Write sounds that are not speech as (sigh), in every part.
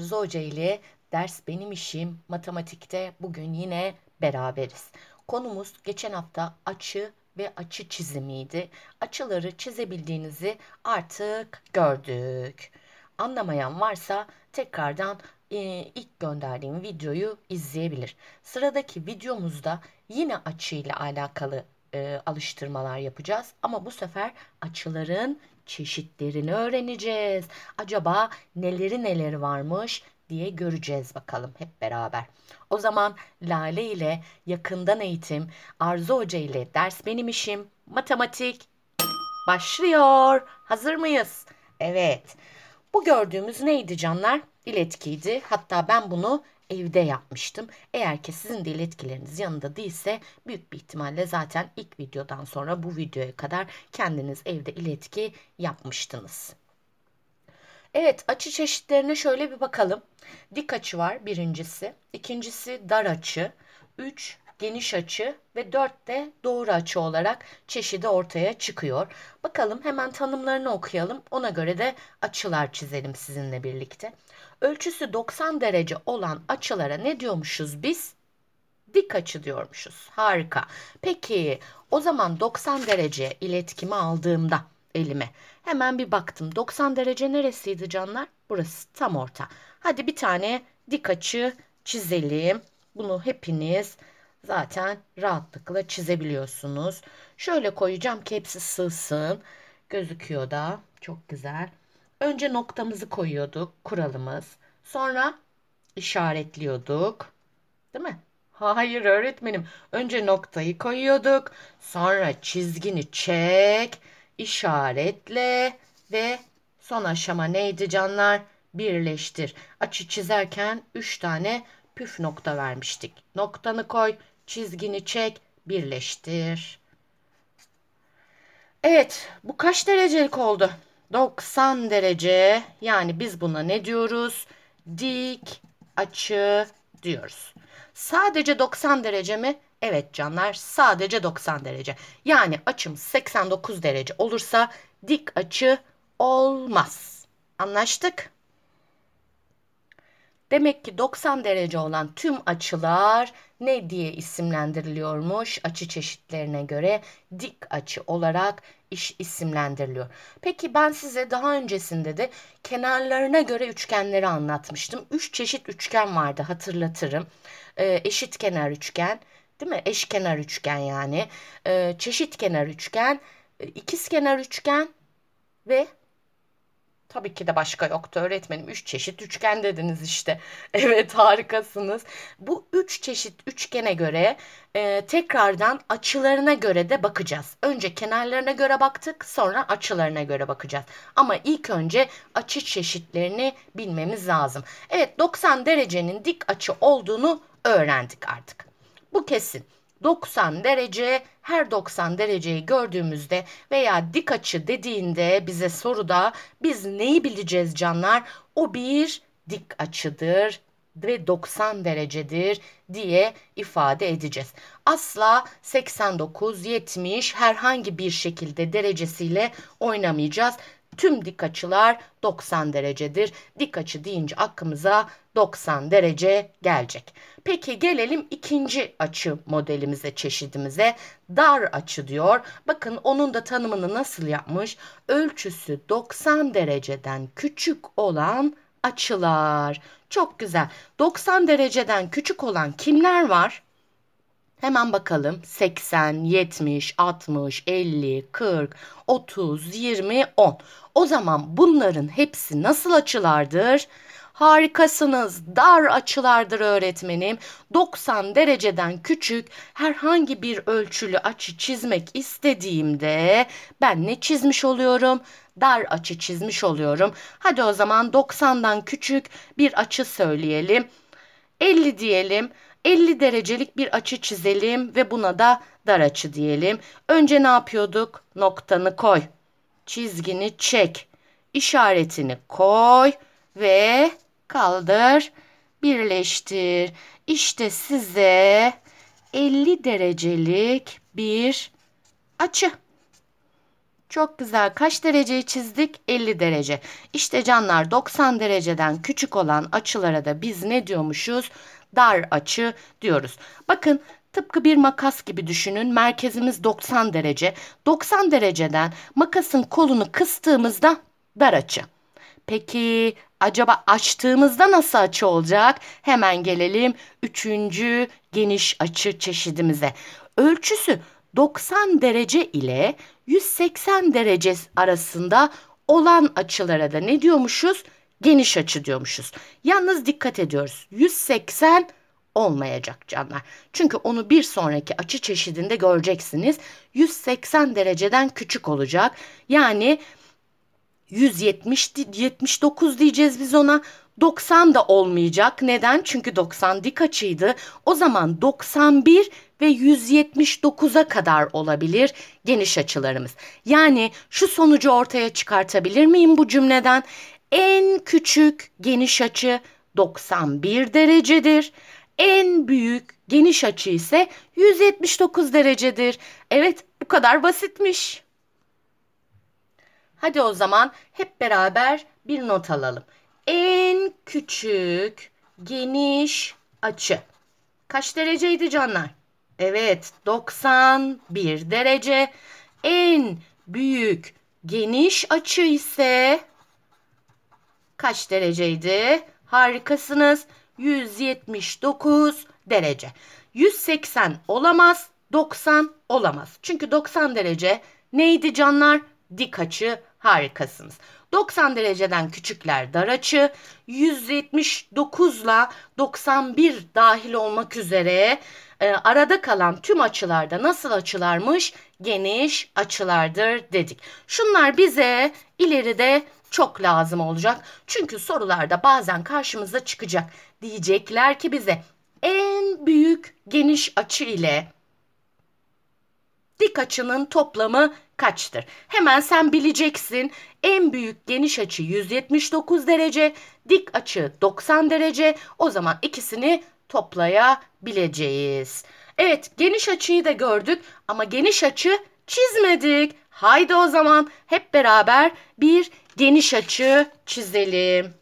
Arzu Hoca ile Ders Benim İşim matematikte bugün yine beraberiz. Konumuz geçen hafta açı ve açı çizimiydi. Açıları çizebildiğinizi artık gördük. Anlamayan varsa tekrardan e, ilk gönderdiğim videoyu izleyebilir. Sıradaki videomuzda yine açıyla alakalı e, alıştırmalar yapacağız ama bu sefer açıların çeşitlerini öğreneceğiz. Acaba neleri neleri varmış diye göreceğiz bakalım hep beraber. O zaman Lale ile yakından eğitim, Arzu Hoca ile ders benim işim, matematik başlıyor. Hazır mıyız? Evet. Bu gördüğümüz neydi canlar? İletkiydi. Hatta ben bunu evde yapmıştım. Eğer ki sizin de iletkileriniz yanında değilse büyük bir ihtimalle zaten ilk videodan sonra bu videoya kadar kendiniz evde iletki yapmıştınız. Evet açı çeşitlerine şöyle bir bakalım. Dik açı var birincisi. ikincisi dar açı. 3 geniş açı ve 4 de doğru açı olarak çeşidi ortaya çıkıyor. Bakalım hemen tanımlarını okuyalım. Ona göre de açılar çizelim sizinle birlikte ölçüsü 90 derece olan açılara ne diyormuşuz biz? Dik açı diyormuşuz. Harika. Peki o zaman 90 derece iletkimi aldığımda elime hemen bir baktım. 90 derece neresiydi canlar? Burası tam orta. Hadi bir tane dik açı çizelim. Bunu hepiniz zaten rahatlıkla çizebiliyorsunuz. Şöyle koyacağım ki hepsi sığsın. Gözüküyor da çok güzel. Önce noktamızı koyuyorduk kuralımız. Sonra işaretliyorduk. Değil mi? Hayır öğretmenim. Önce noktayı koyuyorduk. Sonra çizgini çek, işaretle ve son aşama neydi canlar? Birleştir. Açı çizerken 3 tane püf nokta vermiştik. Noktanı koy, çizgini çek, birleştir. Evet, bu kaç derecelik oldu? 90 derece yani biz buna ne diyoruz? Dik açı diyoruz. Sadece 90 derece mi? Evet canlar sadece 90 derece. Yani açım 89 derece olursa dik açı olmaz. Anlaştık? Demek ki 90 derece olan tüm açılar ne diye isimlendiriliyormuş? Açı çeşitlerine göre dik açı olarak iş isimlendiriliyor. Peki ben size daha öncesinde de kenarlarına göre üçgenleri anlatmıştım. Üç çeşit üçgen vardı hatırlatırım. Ee, eşit kenar üçgen, değil mi? Eşkenar üçgen yani. Ee, çeşit kenar üçgen, e, ikiz kenar üçgen ve Tabii ki de başka yoktu öğretmenim. Üç çeşit üçgen dediniz işte. (laughs) Evet harikasınız. Bu üç çeşit üçgene göre e, tekrardan açılarına göre de bakacağız. Önce kenarlarına göre baktık sonra açılarına göre bakacağız. Ama ilk önce açı çeşitlerini bilmemiz lazım. Evet 90 derecenin dik açı olduğunu öğrendik artık. Bu kesin. 90 derece her 90 dereceyi gördüğümüzde veya dik açı dediğinde bize soruda biz neyi bileceğiz canlar? O bir dik açıdır ve 90 derecedir diye ifade edeceğiz. Asla 89, 70 herhangi bir şekilde derecesiyle oynamayacağız tüm dik açılar 90 derecedir. Dik açı deyince aklımıza 90 derece gelecek. Peki gelelim ikinci açı modelimize, çeşidimize. Dar açı diyor. Bakın onun da tanımını nasıl yapmış? Ölçüsü 90 dereceden küçük olan açılar. Çok güzel. 90 dereceden küçük olan kimler var? Hemen bakalım. 80, 70, 60, 50, 40, 30, 20, 10. O zaman bunların hepsi nasıl açılardır? Harikasınız. Dar açılardır öğretmenim. 90 dereceden küçük herhangi bir ölçülü açı çizmek istediğimde ben ne çizmiş oluyorum? Dar açı çizmiş oluyorum. Hadi o zaman 90'dan küçük bir açı söyleyelim. 50 diyelim. 50 derecelik bir açı çizelim ve buna da dar açı diyelim. Önce ne yapıyorduk? Noktanı koy. Çizgini çek. işaretini koy ve kaldır. Birleştir. İşte size 50 derecelik bir açı. Çok güzel. Kaç dereceyi çizdik? 50 derece. İşte canlar 90 dereceden küçük olan açılara da biz ne diyormuşuz? Dar açı diyoruz. Bakın Tıpkı bir makas gibi düşünün. Merkezimiz 90 derece. 90 dereceden makasın kolunu kıstığımızda dar açı. Peki acaba açtığımızda nasıl açı olacak? Hemen gelelim üçüncü geniş açı çeşidimize. Ölçüsü 90 derece ile 180 derece arasında olan açılara da ne diyormuşuz? Geniş açı diyormuşuz. Yalnız dikkat ediyoruz. 180 olmayacak canlar. Çünkü onu bir sonraki açı çeşidinde göreceksiniz. 180 dereceden küçük olacak. Yani 170 79 diyeceğiz biz ona. 90 da olmayacak. Neden? Çünkü 90 dik açıydı. O zaman 91 ve 179'a kadar olabilir geniş açılarımız. Yani şu sonucu ortaya çıkartabilir miyim bu cümleden? En küçük geniş açı 91 derecedir. En büyük geniş açı ise 179 derecedir. Evet bu kadar basitmiş. Hadi o zaman hep beraber bir not alalım. En küçük geniş açı. Kaç dereceydi canlar? Evet 91 derece. En büyük geniş açı ise kaç dereceydi? Harikasınız. 179 derece. 180 olamaz. 90 olamaz. Çünkü 90 derece neydi canlar? Dik açı harikasınız. 90 dereceden küçükler dar açı, 179 ile 91 dahil olmak üzere e, arada kalan tüm açılarda nasıl açılarmış? Geniş açılardır dedik. Şunlar bize ileride çok lazım olacak. Çünkü sorularda bazen karşımıza çıkacak. Diyecekler ki bize en büyük geniş açı ile dik açının toplamı kaçtır? Hemen sen bileceksin. En büyük geniş açı 179 derece, dik açı 90 derece. O zaman ikisini toplayabileceğiz. Evet, geniş açıyı da gördük ama geniş açı çizmedik. Haydi o zaman hep beraber bir geniş açı çizelim.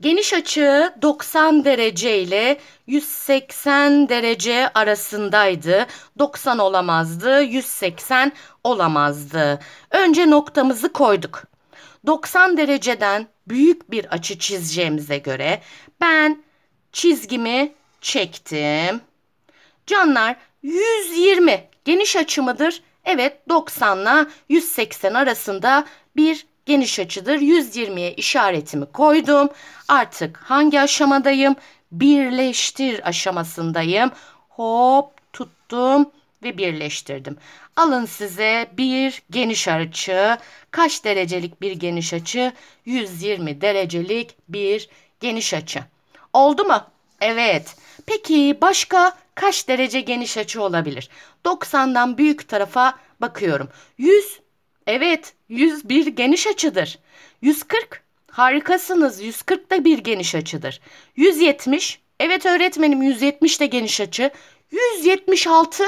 Geniş açı 90 derece ile 180 derece arasındaydı. 90 olamazdı, 180 olamazdı. Önce noktamızı koyduk. 90 dereceden büyük bir açı çizeceğimize göre ben çizgimi çektim. Canlar 120 geniş açı mıdır? Evet 90 ile 180 arasında bir geniş açıdır. 120'ye işaretimi koydum. Artık hangi aşamadayım? Birleştir aşamasındayım. Hop tuttum ve birleştirdim. Alın size bir geniş açı. Kaç derecelik bir geniş açı? 120 derecelik bir geniş açı. Oldu mu? Evet. Peki başka kaç derece geniş açı olabilir? 90'dan büyük tarafa bakıyorum. 100 Evet 101 geniş açıdır. 140 harikasınız 140 da bir geniş açıdır. 170 evet öğretmenim 170 de geniş açı. 176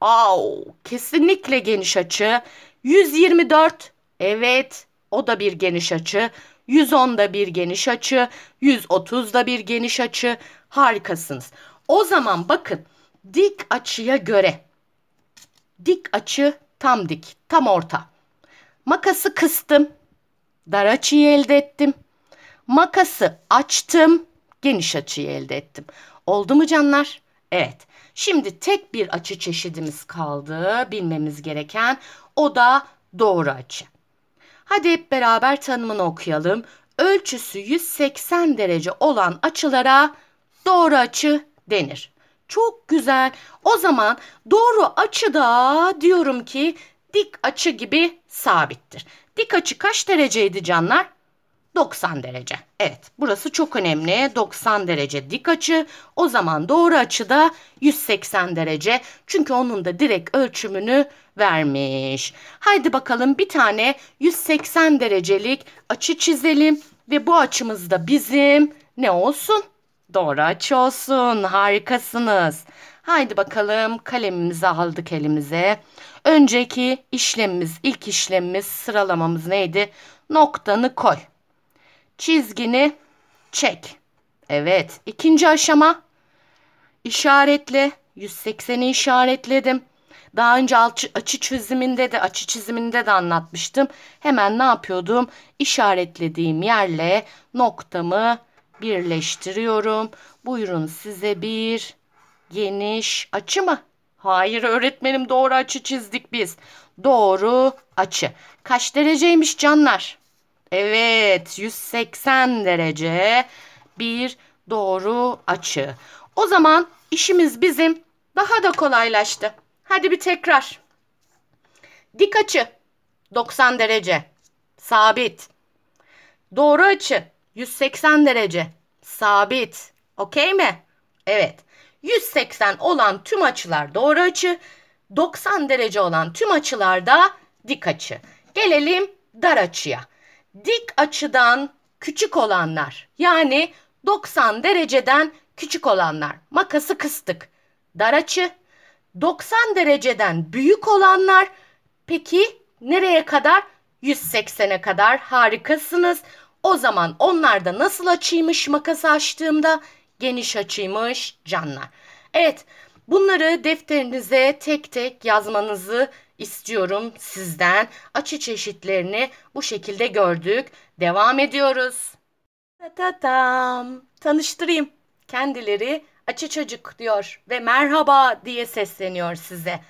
Au, kesinlikle geniş açı. 124 evet o da bir geniş açı. 110 da bir geniş açı. 130 da bir geniş açı. Harikasınız. O zaman bakın dik açıya göre dik açı tam dik tam orta. Makası kıstım. Dar açıyı elde ettim. Makası açtım. Geniş açıyı elde ettim. Oldu mu canlar? Evet. Şimdi tek bir açı çeşidimiz kaldı bilmemiz gereken. O da doğru açı. Hadi hep beraber tanımını okuyalım. Ölçüsü 180 derece olan açılara doğru açı denir. Çok güzel. O zaman doğru açıda diyorum ki dik açı gibi sabittir. Dik açı kaç dereceydi canlar? 90 derece. Evet burası çok önemli. 90 derece dik açı. O zaman doğru açı da 180 derece. Çünkü onun da direkt ölçümünü vermiş. Haydi bakalım bir tane 180 derecelik açı çizelim. Ve bu açımız da bizim ne olsun? Doğru açı olsun. Harikasınız. Haydi bakalım kalemimizi aldık elimize. Önceki işlemimiz, ilk işlemimiz, sıralamamız neydi? Noktanı koy. Çizgini çek. Evet. ikinci aşama işaretle. 180'i işaretledim. Daha önce açı çiziminde de açı çiziminde de anlatmıştım. Hemen ne yapıyordum? İşaretlediğim yerle noktamı birleştiriyorum. Buyurun size bir geniş açı mı? Hayır öğretmenim doğru açı çizdik biz. Doğru açı. Kaç dereceymiş canlar? Evet 180 derece bir doğru açı. O zaman işimiz bizim daha da kolaylaştı. Hadi bir tekrar. Dik açı 90 derece sabit. Doğru açı 180 derece sabit. Okey mi? Evet. 180 olan tüm açılar doğru açı, 90 derece olan tüm açılar da dik açı. Gelelim dar açıya. Dik açıdan küçük olanlar yani 90 dereceden küçük olanlar. Makası kıstık. Dar açı. 90 dereceden büyük olanlar. Peki nereye kadar? 180'e kadar harikasınız. O zaman onlarda nasıl açıymış makası açtığımda geniş açıymış canlar. Evet bunları defterinize tek tek yazmanızı istiyorum sizden. Açı çeşitlerini bu şekilde gördük. Devam ediyoruz. Ta ta tam. Tanıştırayım. Kendileri açı çocuk diyor ve merhaba diye sesleniyor size.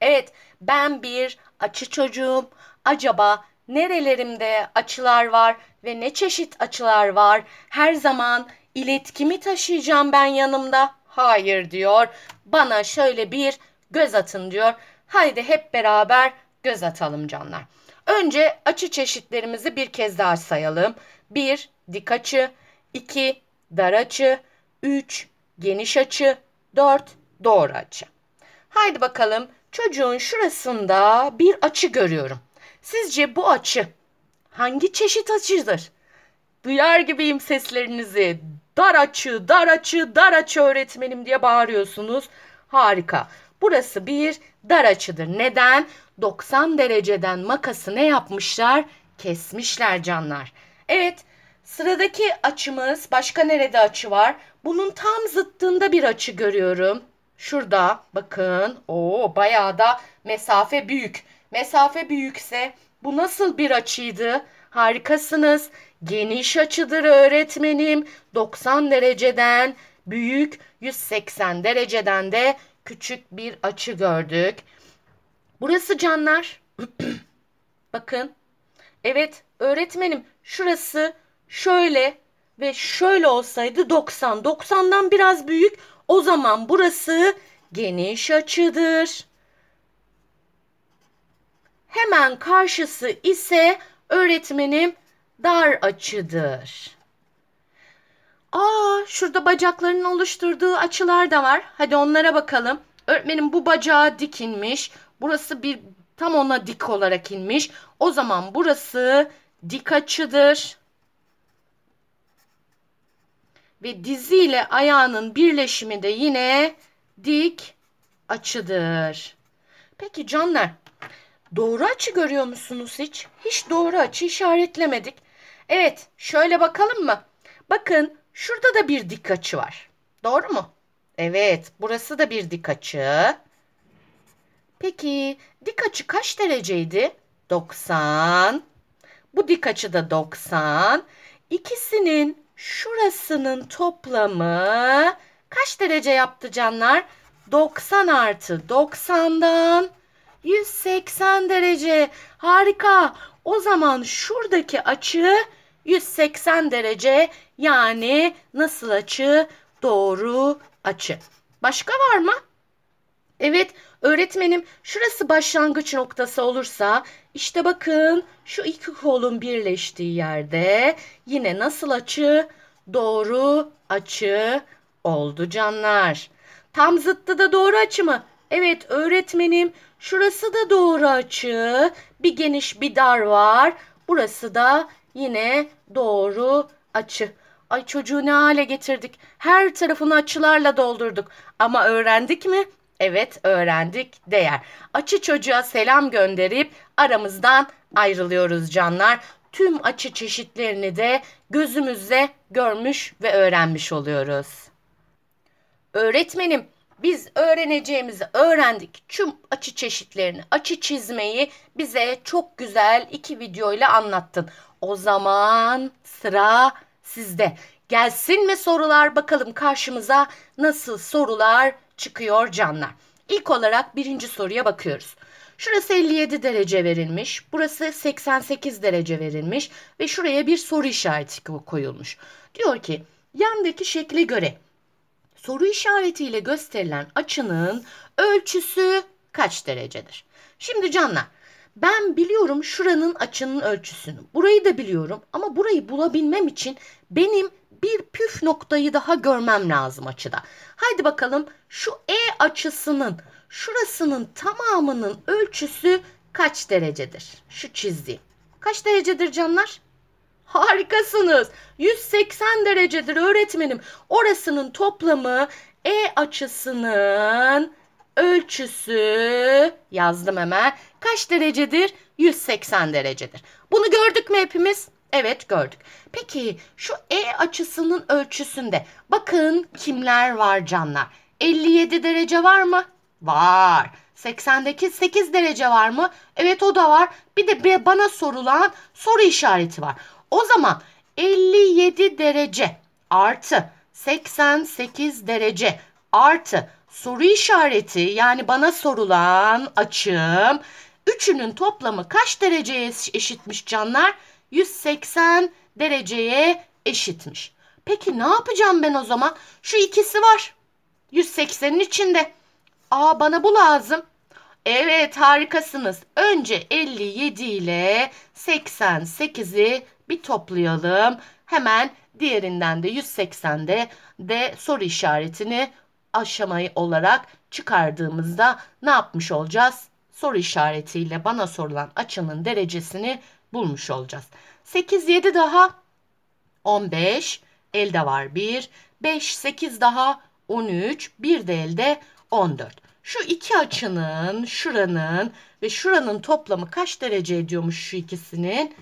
Evet ben bir açı çocuğum. Acaba nerelerimde açılar var ve ne çeşit açılar var? Her zaman İletkimi taşıyacağım ben yanımda. Hayır diyor. Bana şöyle bir göz atın diyor. Haydi hep beraber göz atalım canlar. Önce açı çeşitlerimizi bir kez daha sayalım. 1. Dik açı 2. Dar açı 3. Geniş açı 4. Doğru açı. Haydi bakalım çocuğun şurasında bir açı görüyorum. Sizce bu açı hangi çeşit açıdır? Duyar gibiyim seslerinizi dar açı, dar açı, dar açı öğretmenim diye bağırıyorsunuz. Harika. Burası bir dar açıdır. Neden? 90 dereceden makası ne yapmışlar? Kesmişler canlar. Evet, sıradaki açımız başka nerede açı var? Bunun tam zıttında bir açı görüyorum. Şurada bakın. Oo bayağı da mesafe büyük. Mesafe büyükse bu nasıl bir açıydı? Harikasınız. Geniş açıdır öğretmenim. 90 dereceden büyük, 180 dereceden de küçük bir açı gördük. Burası canlar. (clears throat) Bakın. Evet öğretmenim şurası şöyle ve şöyle olsaydı 90. 90'dan biraz büyük. O zaman burası geniş açıdır. Hemen karşısı ise öğretmenim dar açıdır. Aa, şurada bacaklarının oluşturduğu açılar da var. Hadi onlara bakalım. Öğretmenim bu bacağı dikinmiş. Burası bir tam ona dik olarak inmiş. O zaman burası dik açıdır. Ve diziyle ayağının birleşimi de yine dik açıdır. Peki canlar doğru açı görüyor musunuz hiç? Hiç doğru açı işaretlemedik. Evet şöyle bakalım mı? Bakın şurada da bir dik açı var. Doğru mu? Evet burası da bir dik açı. Peki dik açı kaç dereceydi? 90. Bu dik açı da 90. İkisinin şurasının toplamı kaç derece yaptı canlar? 90 artı 90'dan 180 derece. Harika. O zaman şuradaki açı 180 derece yani nasıl açı? Doğru açı. Başka var mı? Evet öğretmenim şurası başlangıç noktası olursa işte bakın şu iki kolun birleştiği yerde yine nasıl açı? Doğru açı oldu canlar. Tam zıttı da doğru açı mı? Evet öğretmenim Şurası da doğru açı. Bir geniş bir dar var. Burası da yine doğru açı. Ay çocuğu ne hale getirdik. Her tarafını açılarla doldurduk. Ama öğrendik mi? Evet öğrendik değer. Açı çocuğa selam gönderip aramızdan ayrılıyoruz canlar. Tüm açı çeşitlerini de gözümüzle görmüş ve öğrenmiş oluyoruz. Öğretmenim biz öğreneceğimizi öğrendik. Tüm açı çeşitlerini, açı çizmeyi bize çok güzel iki videoyla anlattın. O zaman sıra sizde. Gelsin mi sorular bakalım karşımıza nasıl sorular çıkıyor canlar. İlk olarak birinci soruya bakıyoruz. Şurası 57 derece verilmiş, burası 88 derece verilmiş ve şuraya bir soru işareti koyulmuş. Diyor ki yandaki şekle göre soru işaretiyle gösterilen açının ölçüsü kaç derecedir? Şimdi canlar ben biliyorum şuranın açının ölçüsünü. Burayı da biliyorum ama burayı bulabilmem için benim bir püf noktayı daha görmem lazım açıda. Haydi bakalım şu E açısının şurasının tamamının ölçüsü kaç derecedir? Şu çizdiğim. Kaç derecedir canlar? Harikasınız. 180 derecedir öğretmenim. Orasının toplamı E açısının ölçüsü yazdım hemen. Kaç derecedir? 180 derecedir. Bunu gördük mü hepimiz? Evet gördük. Peki şu E açısının ölçüsünde bakın kimler var canlar? 57 derece var mı? Var. 88, 8 derece var mı? Evet o da var. Bir de bana sorulan soru işareti var. O zaman 57 derece artı 88 derece artı soru işareti yani bana sorulan açım üçünün toplamı kaç dereceye eşitmiş canlar? 180 dereceye eşitmiş. Peki ne yapacağım ben o zaman? Şu ikisi var. 180'in içinde. Aa bana bu lazım. Evet harikasınız. Önce 57 ile 88'i bir toplayalım. Hemen diğerinden de 180'de de soru işaretini aşamayı olarak çıkardığımızda ne yapmış olacağız? Soru işaretiyle bana sorulan açının derecesini bulmuş olacağız. 8, 7 daha 15, elde var 1, 5, 8 daha 13, bir de elde 14. Şu iki açının, şuranın ve şuranın toplamı kaç derece ediyormuş şu ikisinin?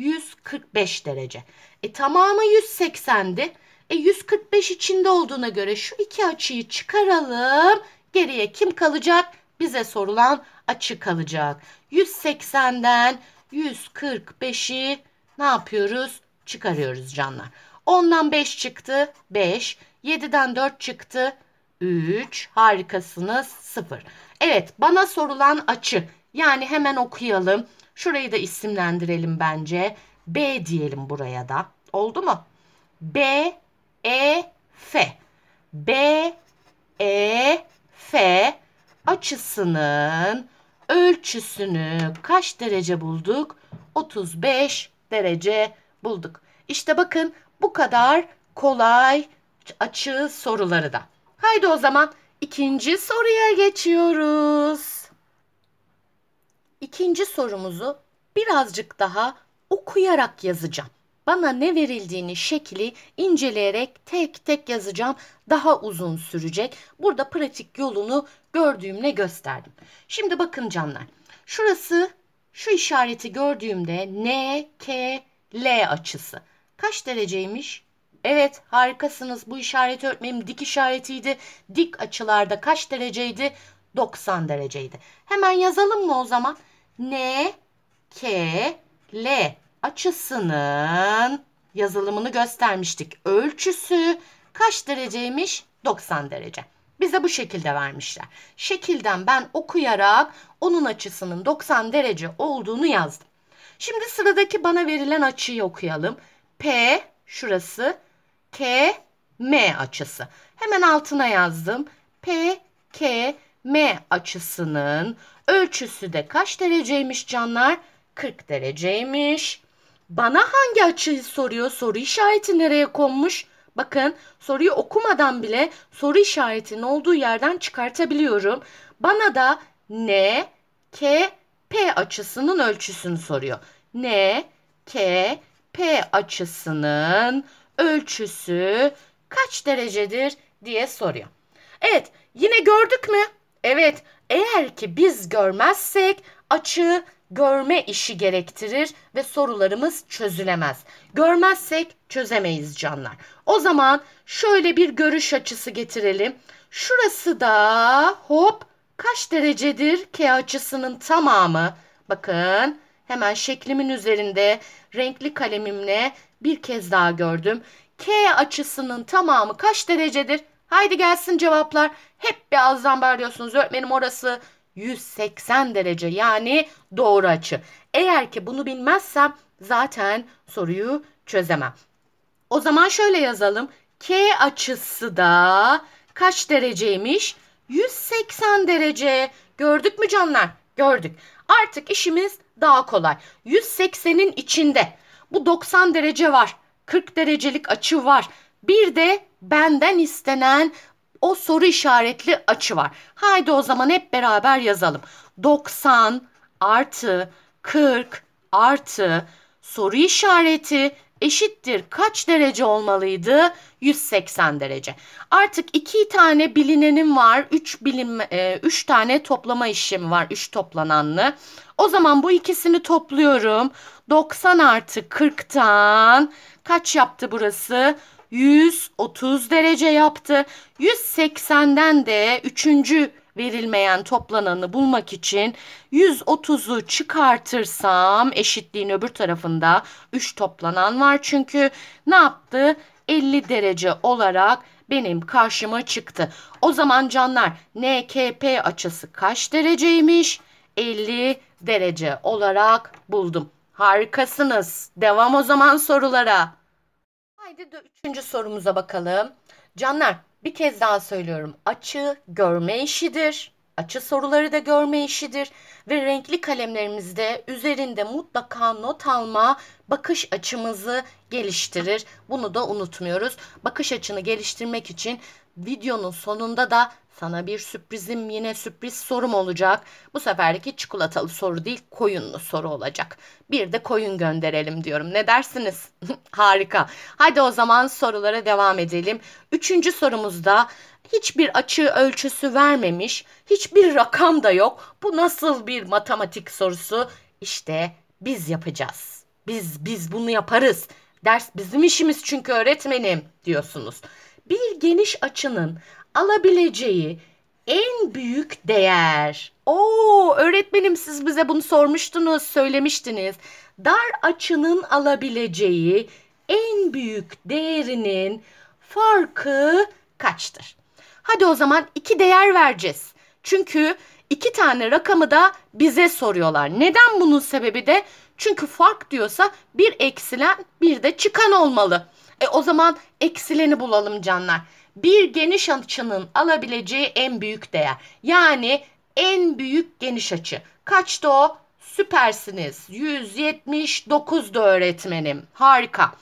145 derece. E tamamı 180'di. E 145 içinde olduğuna göre şu iki açıyı çıkaralım. Geriye kim kalacak? Bize sorulan açı kalacak. 180'den 145'i ne yapıyoruz? Çıkarıyoruz canlar. 10'dan 5 çıktı. 5. 7'den 4 çıktı. 3. Harikasınız. 0. Evet bana sorulan açı. Yani hemen okuyalım. Şurayı da isimlendirelim bence. B diyelim buraya da. Oldu mu? B, E, F. B, E, F açısının ölçüsünü kaç derece bulduk? 35 derece bulduk. İşte bakın bu kadar kolay açı soruları da. Haydi o zaman ikinci soruya geçiyoruz ikinci sorumuzu birazcık daha okuyarak yazacağım. Bana ne verildiğini şekli inceleyerek tek tek yazacağım. Daha uzun sürecek. Burada pratik yolunu gördüğümle gösterdim. Şimdi bakın canlar. Şurası şu işareti gördüğümde N, K, L açısı. Kaç dereceymiş? Evet harikasınız bu işareti öğretmenim dik işaretiydi. Dik açılarda kaç dereceydi? 90 dereceydi. Hemen yazalım mı o zaman? N, K, L açısının yazılımını göstermiştik. Ölçüsü kaç dereceymiş? 90 derece. Bize bu şekilde vermişler. Şekilden ben okuyarak onun açısının 90 derece olduğunu yazdım. Şimdi sıradaki bana verilen açıyı okuyalım. P şurası K M açısı. Hemen altına yazdım. P K M açısının ölçüsü de kaç dereceymiş canlar? 40 dereceymiş. Bana hangi açıyı soruyor? Soru işareti nereye konmuş? Bakın soruyu okumadan bile soru işaretinin olduğu yerden çıkartabiliyorum. Bana da N, K, P açısının ölçüsünü soruyor. N, K, P açısının ölçüsü kaç derecedir diye soruyor. Evet yine gördük mü? Evet, eğer ki biz görmezsek açığı görme işi gerektirir ve sorularımız çözülemez. Görmezsek çözemeyiz canlar. O zaman şöyle bir görüş açısı getirelim. Şurası da hop kaç derecedir K açısının tamamı? Bakın hemen şeklimin üzerinde renkli kalemimle bir kez daha gördüm. K açısının tamamı kaç derecedir? Haydi gelsin cevaplar. Hep bir ağızdan bağırıyorsunuz. Öğretmenim orası 180 derece yani doğru açı. Eğer ki bunu bilmezsem zaten soruyu çözemem. O zaman şöyle yazalım. K açısı da kaç dereceymiş? 180 derece. Gördük mü canlar? Gördük. Artık işimiz daha kolay. 180'in içinde. Bu 90 derece var. 40 derecelik açı var. Bir de benden istenen o soru işaretli açı var. Haydi o zaman hep beraber yazalım. 90 artı 40 artı soru işareti eşittir kaç derece olmalıydı? 180 derece. Artık iki tane bilinenim var. 3 bilim e, tane toplama işim var. 3 toplananlı. O zaman bu ikisini topluyorum. 90 artı 40'tan kaç yaptı burası? 130 derece yaptı. 180'den de üçüncü verilmeyen toplananı bulmak için 130'u çıkartırsam eşitliğin öbür tarafında 3 toplanan var çünkü ne yaptı? 50 derece olarak benim karşıma çıktı. O zaman canlar NKP açısı kaç dereceymiş? 50 derece olarak buldum. Harikasınız. Devam o zaman sorulara. Haydi de üçüncü sorumuza bakalım. Canlar bir kez daha söylüyorum. Açı görme işidir. Açı soruları da görme işidir ve renkli kalemlerimizde üzerinde mutlaka not alma bakış açımızı geliştirir. Bunu da unutmuyoruz. Bakış açını geliştirmek için videonun sonunda da sana bir sürprizim yine sürpriz sorum olacak. Bu seferki çikolatalı soru değil koyunlu soru olacak. Bir de koyun gönderelim diyorum. Ne dersiniz? (laughs) Harika. Hadi o zaman sorulara devam edelim. Üçüncü sorumuzda hiçbir açı ölçüsü vermemiş, hiçbir rakam da yok. Bu nasıl bir matematik sorusu? İşte biz yapacağız. Biz biz bunu yaparız. Ders bizim işimiz çünkü öğretmenim diyorsunuz bir geniş açının alabileceği en büyük değer. Oo öğretmenim siz bize bunu sormuştunuz, söylemiştiniz. Dar açının alabileceği en büyük değerinin farkı kaçtır? Hadi o zaman iki değer vereceğiz. Çünkü iki tane rakamı da bize soruyorlar. Neden bunun sebebi de? Çünkü fark diyorsa bir eksilen bir de çıkan olmalı. E o zaman eksileni bulalım canlar. Bir geniş açının alabileceği en büyük değer. Yani en büyük geniş açı. Kaçtı o? Süpersiniz. 179'du öğretmenim. Harika.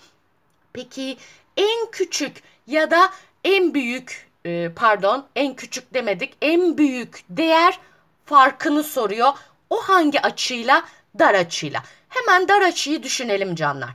Peki en küçük ya da en büyük e, pardon en küçük demedik. En büyük değer farkını soruyor. O hangi açıyla? Dar açıyla. Hemen dar açıyı düşünelim canlar.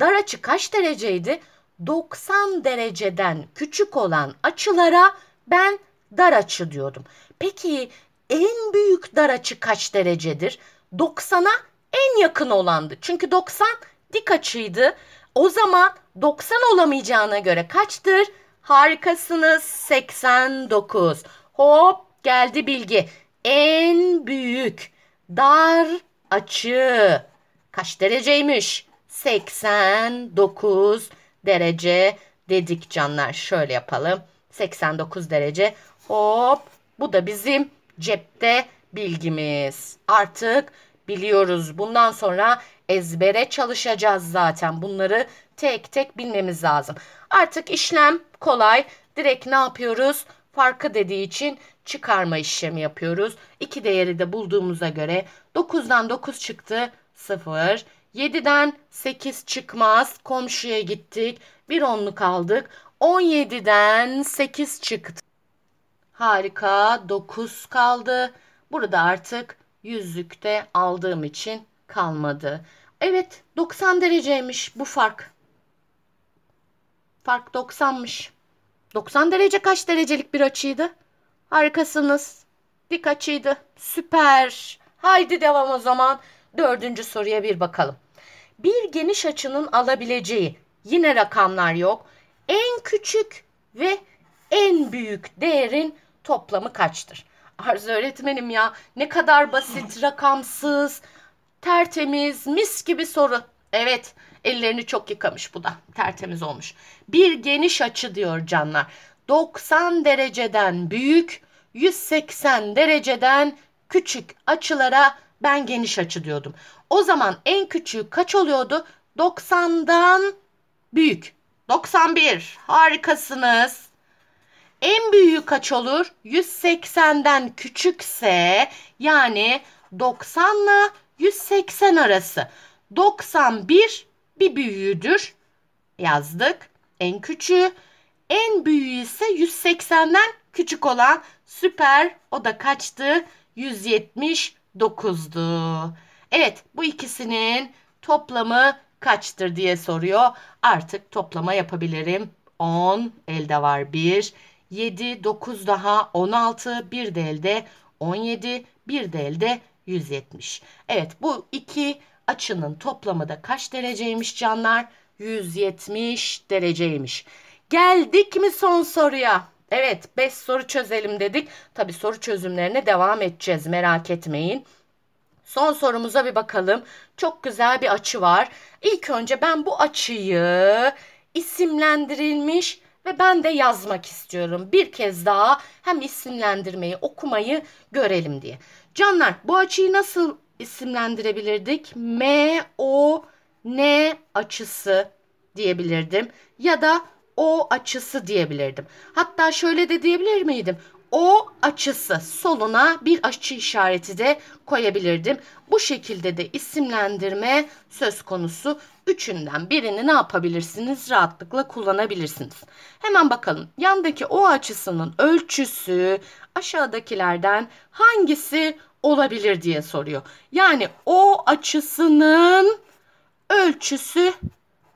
Dar açı kaç dereceydi? 90 dereceden küçük olan açılara ben dar açı diyordum. Peki en büyük dar açı kaç derecedir? 90'a en yakın olandı. Çünkü 90 dik açıydı. O zaman 90 olamayacağına göre kaçtır? Harikasınız 89. Hop geldi bilgi. En büyük dar açı kaç dereceymiş? 89 derece dedik canlar. Şöyle yapalım. 89 derece. Hop bu da bizim cepte bilgimiz. Artık biliyoruz. Bundan sonra ezbere çalışacağız zaten. Bunları tek tek bilmemiz lazım. Artık işlem kolay. Direkt ne yapıyoruz? Farkı dediği için çıkarma işlemi yapıyoruz. İki değeri de bulduğumuza göre 9'dan 9 çıktı 0. 7'den 8 çıkmaz. Komşuya gittik. Bir onluk aldık. 17'den 8 çıktı. Harika. 9 kaldı. Burada artık yüzlükte aldığım için kalmadı. Evet 90 dereceymiş bu fark. Fark 90'mış. 90 derece kaç derecelik bir açıydı? Harikasınız. Dik açıydı. Süper. Haydi devam o zaman. Dördüncü soruya bir bakalım bir geniş açının alabileceği yine rakamlar yok. En küçük ve en büyük değerin toplamı kaçtır? Arzu öğretmenim ya ne kadar basit, rakamsız, tertemiz, mis gibi soru. Evet ellerini çok yıkamış bu da tertemiz olmuş. Bir geniş açı diyor canlar. 90 dereceden büyük, 180 dereceden küçük açılara ben geniş açı diyordum. O zaman en küçüğü kaç oluyordu? 90'dan büyük. 91. Harikasınız. En büyüğü kaç olur? 180'den küçükse yani 90 ile 180 arası. 91 bir büyüğüdür. Yazdık. En küçüğü. En büyüğü ise 180'den küçük olan süper. O da kaçtı? 170 9'du. Evet bu ikisinin toplamı kaçtır diye soruyor. Artık toplama yapabilirim. 10 elde var 1. 7, 9 daha 16, 1 de elde 17, 1 de elde 170. Evet bu iki açının toplamı da kaç dereceymiş canlar? 170 dereceymiş. Geldik mi son soruya? Evet 5 soru çözelim dedik. Tabi soru çözümlerine devam edeceğiz merak etmeyin. Son sorumuza bir bakalım. Çok güzel bir açı var. İlk önce ben bu açıyı isimlendirilmiş ve ben de yazmak istiyorum. Bir kez daha hem isimlendirmeyi okumayı görelim diye. Canlar bu açıyı nasıl isimlendirebilirdik? M, O, N açısı diyebilirdim. Ya da o açısı diyebilirdim. Hatta şöyle de diyebilir miydim? O açısı soluna bir açı işareti de koyabilirdim. Bu şekilde de isimlendirme söz konusu. Üçünden birini ne yapabilirsiniz? Rahatlıkla kullanabilirsiniz. Hemen bakalım. Yandaki o açısının ölçüsü aşağıdakilerden hangisi olabilir diye soruyor. Yani o açısının ölçüsü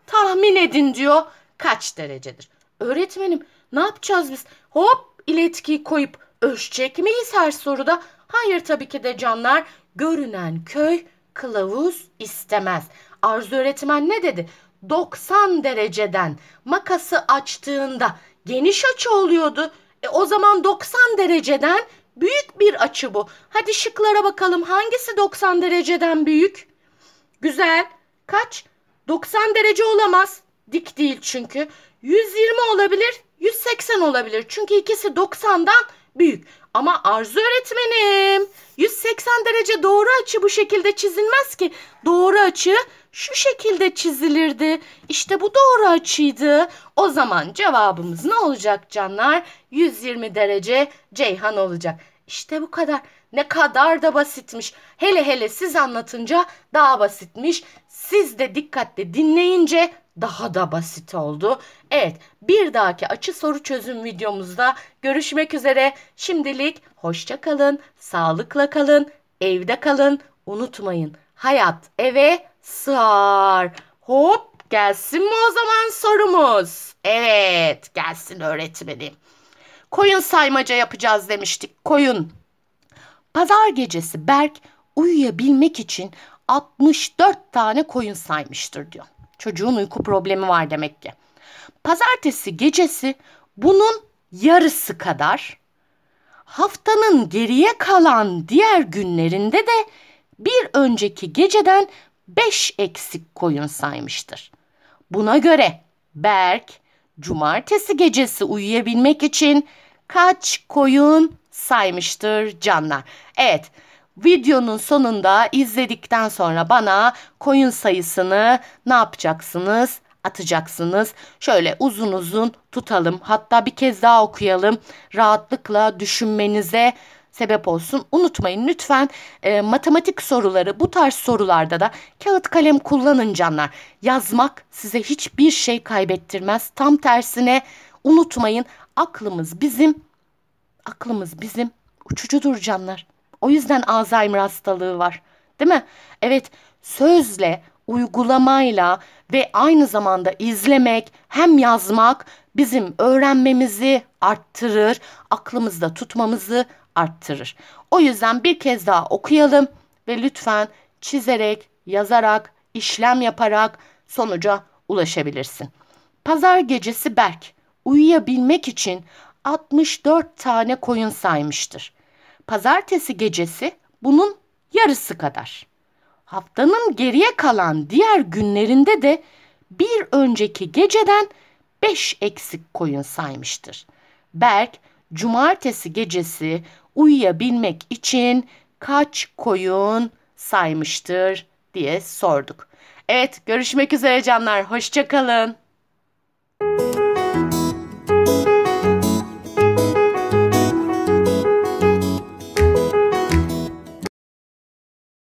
tahmin edin diyor kaç derecedir? Öğretmenim ne yapacağız biz? Hop iletkiyi koyup ölçecek miyiz her soruda? Hayır tabii ki de canlar. Görünen köy kılavuz istemez. Arzu öğretmen ne dedi? 90 dereceden makası açtığında geniş açı oluyordu. E, o zaman 90 dereceden büyük bir açı bu. Hadi şıklara bakalım hangisi 90 dereceden büyük? Güzel. Kaç? 90 derece olamaz. Dik değil çünkü. 120 olabilir, 180 olabilir. Çünkü ikisi 90'dan büyük. Ama arzu öğretmenim 180 derece doğru açı bu şekilde çizilmez ki. Doğru açı şu şekilde çizilirdi. İşte bu doğru açıydı. O zaman cevabımız ne olacak canlar? 120 derece Ceyhan olacak. İşte bu kadar. Ne kadar da basitmiş. Hele hele siz anlatınca daha basitmiş. Siz de dikkatle dinleyince daha da basit oldu. Evet bir dahaki açı soru çözüm videomuzda görüşmek üzere. Şimdilik hoşça kalın, sağlıkla kalın, evde kalın. Unutmayın hayat eve sığar. Hop gelsin mi o zaman sorumuz? Evet gelsin öğretmenim. Koyun saymaca yapacağız demiştik koyun. Pazar gecesi Berk uyuyabilmek için 64 tane koyun saymıştır diyor. Çocuğun uyku problemi var demek ki. Pazartesi gecesi bunun yarısı kadar haftanın geriye kalan diğer günlerinde de bir önceki geceden 5 eksik koyun saymıştır. Buna göre Berk cumartesi gecesi uyuyabilmek için kaç koyun saymıştır canlar? Evet, videonun sonunda izledikten sonra bana koyun sayısını ne yapacaksınız? atacaksınız. Şöyle uzun uzun tutalım. Hatta bir kez daha okuyalım. Rahatlıkla düşünmenize sebep olsun. Unutmayın lütfen e, matematik soruları bu tarz sorularda da kağıt kalem kullanın canlar. Yazmak size hiçbir şey kaybettirmez. Tam tersine unutmayın aklımız bizim aklımız bizim uçucudur canlar. O yüzden Alzheimer hastalığı var. Değil mi? Evet, sözle, uygulamayla ve aynı zamanda izlemek, hem yazmak bizim öğrenmemizi arttırır, aklımızda tutmamızı arttırır. O yüzden bir kez daha okuyalım ve lütfen çizerek, yazarak, işlem yaparak sonuca ulaşabilirsin. Pazar gecesi Berk uyuyabilmek için 64 tane koyun saymıştır pazartesi gecesi bunun yarısı kadar. Haftanın geriye kalan diğer günlerinde de bir önceki geceden beş eksik koyun saymıştır. Berk cumartesi gecesi uyuyabilmek için kaç koyun saymıştır diye sorduk. Evet görüşmek üzere canlar hoşçakalın.